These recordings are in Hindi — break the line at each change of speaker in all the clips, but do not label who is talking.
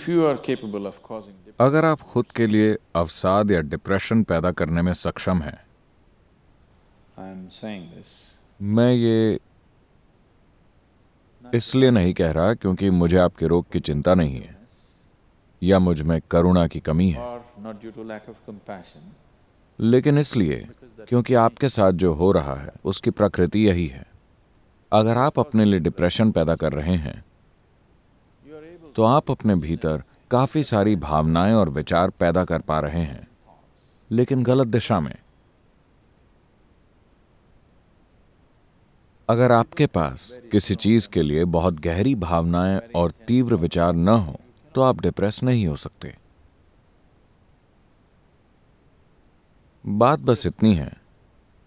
अगर आप खुद के लिए अवसाद या डिप्रेशन पैदा करने में सक्षम हैं मैं ये इसलिए नहीं कह रहा क्योंकि मुझे आपके रोग की चिंता नहीं है या मुझ में करुणा की कमी है लेकिन इसलिए क्योंकि आपके साथ जो हो रहा है उसकी प्रकृति यही है अगर आप अपने लिए डिप्रेशन पैदा कर रहे हैं तो आप अपने भीतर काफ़ी सारी भावनाएं और विचार पैदा कर पा रहे हैं लेकिन गलत दिशा में अगर आपके पास किसी चीज के लिए बहुत गहरी भावनाएं और तीव्र विचार न हो तो आप डिप्रेस नहीं हो सकते बात बस इतनी है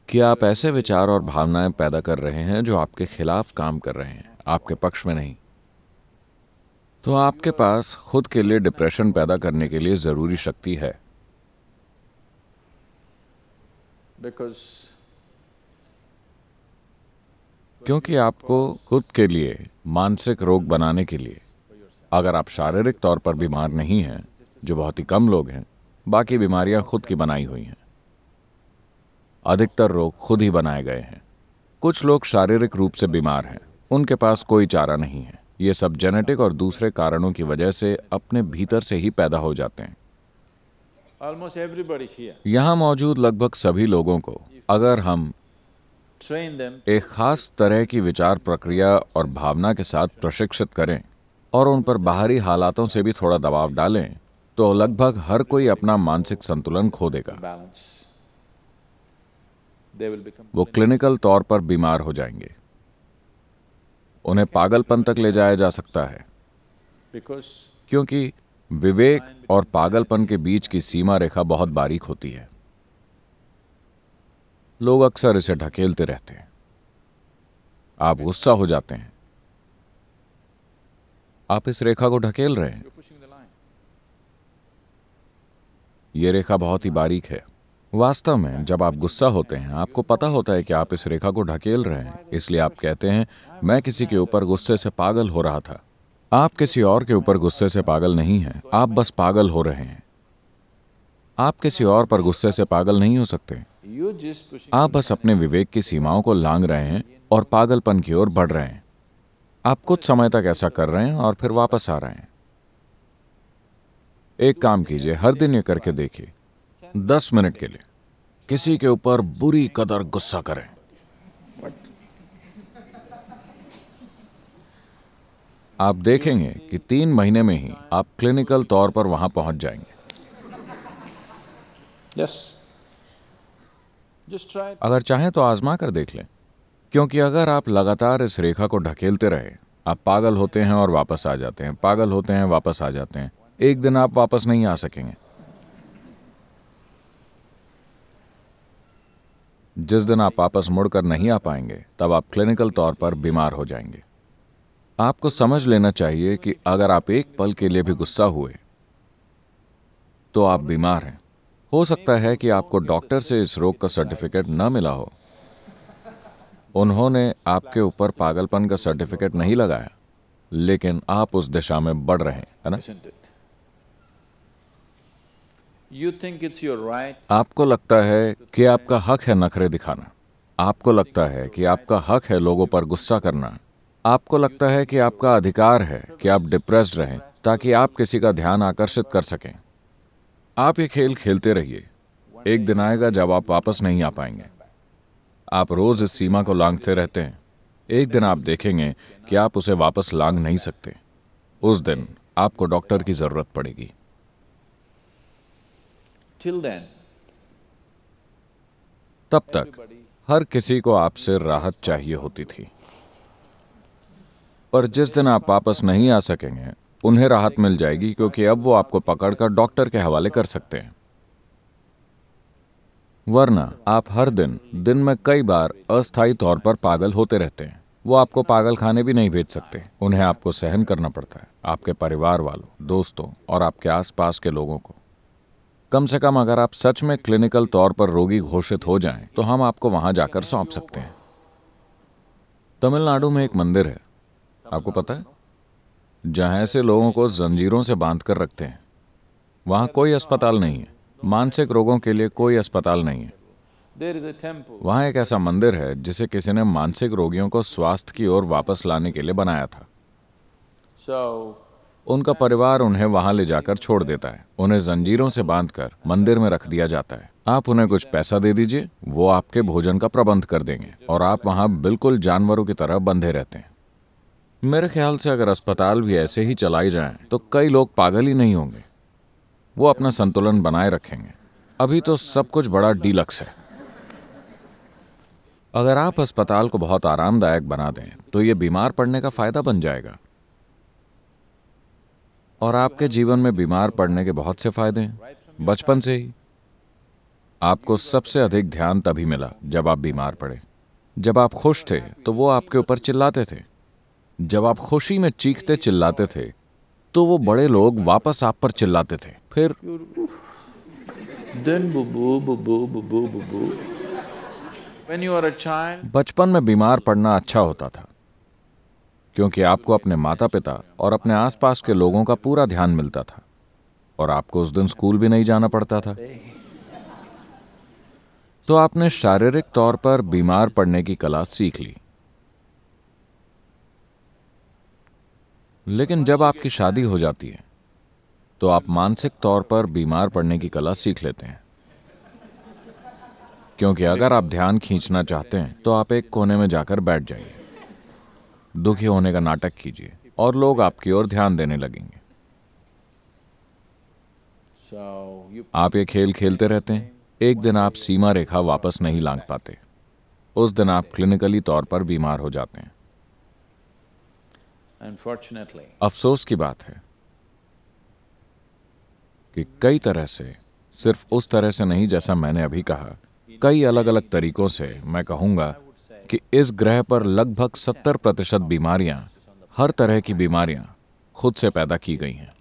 कि आप ऐसे विचार और भावनाएं पैदा कर रहे हैं जो आपके खिलाफ काम कर रहे हैं आपके पक्ष में नहीं तो आपके पास खुद के लिए डिप्रेशन पैदा करने के लिए ज़रूरी शक्ति है क्योंकि आपको खुद के लिए मानसिक रोग बनाने के लिए अगर आप शारीरिक तौर पर बीमार नहीं हैं जो बहुत ही कम लोग हैं बाकी बीमारियां खुद की बनाई हुई हैं अधिकतर रोग खुद ही बनाए गए हैं कुछ लोग शारीरिक रूप से बीमार हैं उनके पास कोई चारा नहीं है ये सब जेनेटिक और दूसरे कारणों की वजह से अपने भीतर से ही पैदा हो जाते हैं यहाँ मौजूद लगभग सभी लोगों को अगर हम एक खास तरह की विचार प्रक्रिया और भावना के साथ प्रशिक्षित करें और उन पर बाहरी हालातों से भी थोड़ा दबाव डालें तो लगभग हर कोई अपना मानसिक संतुलन खो देगा वो क्लिनिकल तौर पर बीमार हो जाएंगे उन्हें पागलपन तक ले जाया जा सकता है क्योंकि विवेक और पागलपन के बीच की सीमा रेखा बहुत बारीक होती है लोग अक्सर इसे ढकेलते रहते हैं आप गुस्सा हो जाते हैं आप इस रेखा को ढकेल रहे हैं यह रेखा बहुत ही बारीक है वास्तव में जब आप गुस्सा होते हैं आपको पता होता है कि आप इस रेखा को ढकेल रहे हैं इसलिए आप कहते हैं मैं किसी के ऊपर गुस्से से पागल हो रहा था आप किसी और के ऊपर गुस्से से पागल नहीं हैं आप बस पागल हो रहे हैं आप किसी और पर गुस्से से पागल नहीं हो सकते आप बस अपने विवेक की सीमाओं को लांग रहे हैं और पागलपन की ओर बढ़ रहे हैं आप कुछ समय तक ऐसा कर रहे हैं और फिर वापस आ रहे हैं एक काम कीजिए हर दिन ये करके देखिए दस मिनट के लिए किसी के ऊपर बुरी कदर गुस्सा करें आप देखेंगे कि तीन महीने में ही आप क्लिनिकल तौर पर वहां पहुंच जाएंगे yes. अगर चाहें तो आजमा कर देख लें क्योंकि अगर आप लगातार इस रेखा को ढकेलते रहे आप पागल होते हैं और वापस आ जाते हैं पागल होते हैं वापस आ जाते हैं एक दिन आप वापस नहीं आ सकेंगे जिस दिन आप वापस मुड़कर नहीं आ पाएंगे तब आप क्लिनिकल तौर पर बीमार हो जाएंगे आपको समझ लेना चाहिए कि अगर आप एक पल के लिए भी गुस्सा हुए तो आप बीमार हैं हो सकता है कि आपको डॉक्टर से इस रोग का सर्टिफिकेट न मिला हो उन्होंने आपके ऊपर पागलपन का सर्टिफिकेट नहीं लगाया लेकिन आप उस दिशा में बढ़ रहे हैं है ना आपको लगता है कि आपका हक है नखरे दिखाना आपको लगता है कि आपका हक है लोगों पर गुस्सा करना आपको लगता है कि आपका अधिकार है कि आप डिप्रेस्ड रहें ताकि आप किसी का ध्यान आकर्षित कर सकें आप ये खेल खेलते रहिए एक दिन आएगा जब आप वापस नहीं आ पाएंगे आप रोज इस सीमा को लांघते रहते हैं एक दिन आप देखेंगे कि आप उसे वापस लांग नहीं सकते उस दिन आपको डॉक्टर की जरूरत पड़ेगी तब तक हर किसी को आपसे राहत चाहिए होती थी पर जिस दिन आप वापस नहीं आ सकेंगे उन्हें राहत मिल जाएगी क्योंकि अब वो आपको पकड़कर डॉक्टर के हवाले कर सकते हैं वरना आप हर दिन दिन में कई बार अस्थायी तौर पर पागल होते रहते हैं वो आपको पागल खाने भी नहीं भेज सकते उन्हें आपको सहन करना पड़ता है आपके परिवार वालों दोस्तों और आपके आसपास के लोगों को कम से कम अगर आप सच में क्लिनिकल तौर पर रोगी घोषित हो जाएं, तो हम आपको वहां जाकर सौंप सकते हैं तमिलनाडु में एक मंदिर है आपको पता है जहां से लोगों को जंजीरों से बांध कर रखते हैं वहां कोई अस्पताल नहीं है मानसिक रोगों के लिए कोई अस्पताल नहीं है वहां एक ऐसा मंदिर है जिसे किसी ने मानसिक रोगियों को स्वास्थ्य की ओर वापस लाने के लिए बनाया था उनका परिवार उन्हें वहां ले जाकर छोड़ देता है उन्हें जंजीरों से बांधकर मंदिर में रख दिया जाता है आप उन्हें कुछ पैसा दे दीजिए वो आपके भोजन का प्रबंध कर देंगे और आप वहां बिल्कुल जानवरों की तरह बंधे रहते हैं मेरे ख्याल से अगर अस्पताल भी ऐसे ही चलाए जाएं तो कई लोग पागल ही नहीं होंगे वो अपना संतुलन बनाए रखेंगे अभी तो सब कुछ बड़ा डीलक्स है अगर आप अस्पताल को बहुत आरामदायक बना दें तो ये बीमार पड़ने का फायदा बन जाएगा और आपके जीवन में बीमार पड़ने के बहुत से फायदे हैं बचपन से ही आपको सबसे अधिक ध्यान तभी मिला जब आप बीमार पड़े जब आप खुश थे तो वो आपके ऊपर चिल्लाते थे जब आप खुशी में चीखते चिल्लाते थे तो वो बड़े लोग वापस आप पर चिल्लाते थे फिर बचपन में बीमार पड़ना अच्छा होता था क्योंकि आपको अपने माता पिता और अपने आसपास के लोगों का पूरा ध्यान मिलता था और आपको उस दिन स्कूल भी नहीं जाना पड़ता था तो आपने शारीरिक तौर पर बीमार पड़ने की कला सीख ली लेकिन जब आपकी शादी हो जाती है तो आप मानसिक तौर पर बीमार पड़ने की कला सीख लेते हैं क्योंकि अगर आप ध्यान खींचना चाहते हैं तो आप एक कोने में जाकर बैठ जाइए दुखी होने का नाटक कीजिए और लोग आपकी ओर ध्यान देने लगेंगे आप ये खेल खेलते रहते हैं एक दिन आप सीमा रेखा वापस नहीं लांग पाते उस दिन आप क्लिनिकली तौर पर बीमार हो जाते हैं अफसोस की बात है कि कई तरह से सिर्फ उस तरह से नहीं जैसा मैंने अभी कहा कई अलग अलग तरीकों से मैं कहूंगा कि इस ग्रह पर लगभग 70 प्रतिशत बीमारियां हर तरह की बीमारियां खुद से पैदा की गई हैं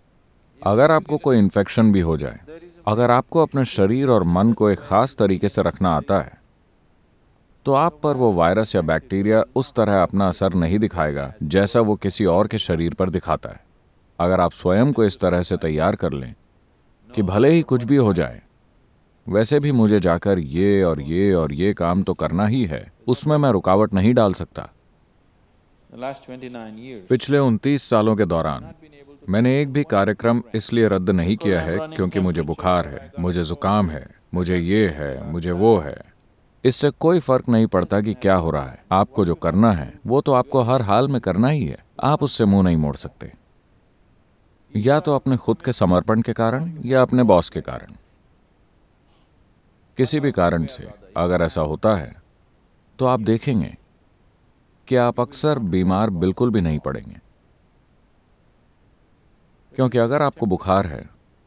अगर आपको कोई इन्फेक्शन भी हो जाए अगर आपको अपने शरीर और मन को एक खास तरीके से रखना आता है तो आप पर वो वायरस या बैक्टीरिया उस तरह अपना असर नहीं दिखाएगा जैसा वो किसी और के शरीर पर दिखाता है अगर आप स्वयं को इस तरह से तैयार कर लें कि भले ही कुछ भी हो जाए वैसे भी मुझे जाकर ये और ये और ये काम तो करना ही है उसमें मैं रुकावट नहीं डाल सकता पिछले उनतीस सालों के दौरान मैंने एक भी कार्यक्रम इसलिए रद्द नहीं किया है क्योंकि मुझे बुखार है मुझे जुकाम है मुझे ये है मुझे वो है इससे कोई फर्क नहीं पड़ता कि क्या हो रहा है आपको जो करना है वो तो आपको हर हाल में करना ही है आप उससे मुंह नहीं मोड़ सकते या तो अपने खुद के समर्पण के कारण या अपने बॉस के कारण किसी भी कारण से अगर ऐसा होता है तो आप देखेंगे कि आप अक्सर बीमार बिल्कुल भी नहीं पड़ेंगे क्योंकि अगर आपको बुखार है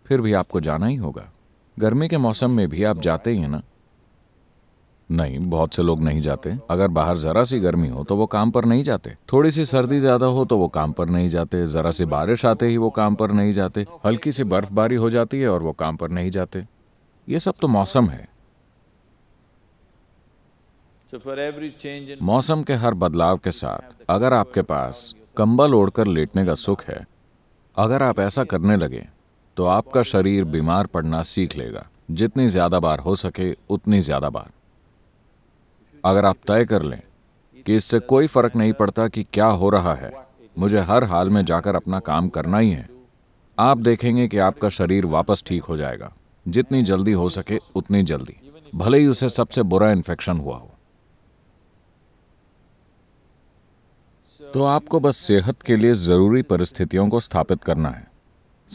फिर भी आपको जाना ही होगा गर्मी के मौसम में भी आप जाते ही हैं ना नहीं बहुत से लोग नहीं जाते अगर बाहर ज़रा सी गर्मी हो तो वो काम पर नहीं जाते थोड़ी सी सर्दी ज़्यादा हो तो वो काम पर नहीं जाते ज़रा सी बारिश आते ही वो काम पर नहीं जाते हल्की सी बर्फबारी हो जाती है और वो काम पर नहीं जाते ये सब तो मौसम है मौसम के हर बदलाव के साथ अगर आपके पास कंबल ओढ़कर लेटने का सुख है अगर आप ऐसा करने लगे तो आपका शरीर बीमार पड़ना सीख लेगा जितनी ज्यादा बार हो सके उतनी ज्यादा बार अगर आप तय कर लें कि इससे कोई फर्क नहीं पड़ता कि क्या हो रहा है मुझे हर हाल में जाकर अपना काम करना ही है आप देखेंगे कि आपका शरीर वापस ठीक हो जाएगा जितनी जल्दी हो सके उतनी जल्दी भले ही उसे सबसे बुरा इन्फेक्शन हुआ हो तो आपको बस सेहत के लिए ज़रूरी परिस्थितियों को स्थापित करना है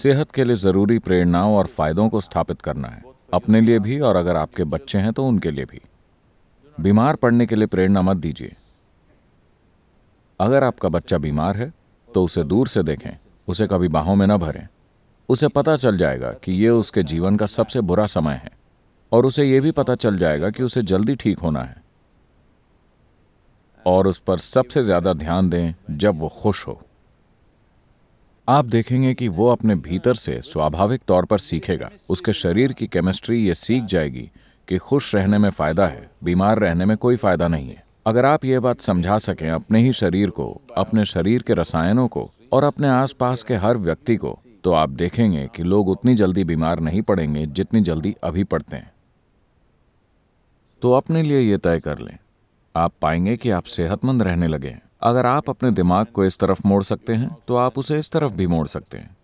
सेहत के लिए ज़रूरी प्रेरणाओं और फायदों को स्थापित करना है अपने लिए भी और अगर आपके बच्चे हैं तो उनके लिए भी बीमार पड़ने के लिए प्रेरणा मत दीजिए अगर आपका बच्चा बीमार है तो उसे दूर से देखें उसे कभी बाहों में न भरें उसे पता चल जाएगा कि यह उसके जीवन का सबसे बुरा समय है और उसे यह भी पता चल जाएगा कि उसे जल्दी ठीक होना है और उस पर सबसे ज्यादा ध्यान दें जब वो खुश हो आप देखेंगे कि वो अपने भीतर से स्वाभाविक तौर पर सीखेगा उसके शरीर की केमिस्ट्री ये सीख जाएगी कि खुश रहने में फायदा है बीमार रहने में कोई फायदा नहीं है अगर आप ये बात समझा सकें अपने ही शरीर को अपने शरीर के रसायनों को और अपने आसपास के हर व्यक्ति को तो आप देखेंगे कि लोग उतनी जल्दी बीमार नहीं पड़ेंगे जितनी जल्दी अभी पड़ते हैं तो अपने लिए ये तय कर लें आप पाएंगे कि आप सेहतमंद रहने लगे अगर आप अपने दिमाग को इस तरफ मोड़ सकते हैं तो आप उसे इस तरफ भी मोड़ सकते हैं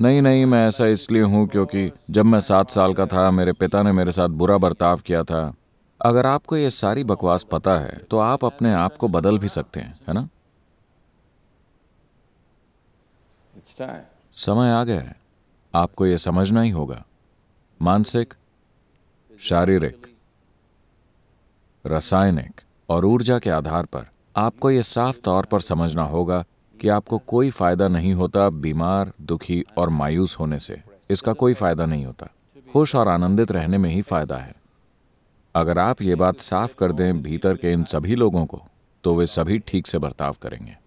नहीं नहीं मैं ऐसा इसलिए हूं क्योंकि जब मैं सात साल का था मेरे पिता ने मेरे साथ बुरा बर्ताव किया था अगर आपको ये सारी बकवास पता है तो आप अपने आप को बदल भी सकते हैं है ना समय आ गया है आपको यह समझना ही होगा मानसिक शारीरिक रासायनिक और ऊर्जा के आधार पर आपको ये साफ तौर पर समझना होगा कि आपको कोई फायदा नहीं होता बीमार दुखी और मायूस होने से इसका कोई फायदा नहीं होता खुश और आनंदित रहने में ही फायदा है अगर आप ये बात साफ कर दें भीतर के इन सभी लोगों को तो वे सभी ठीक से बर्ताव करेंगे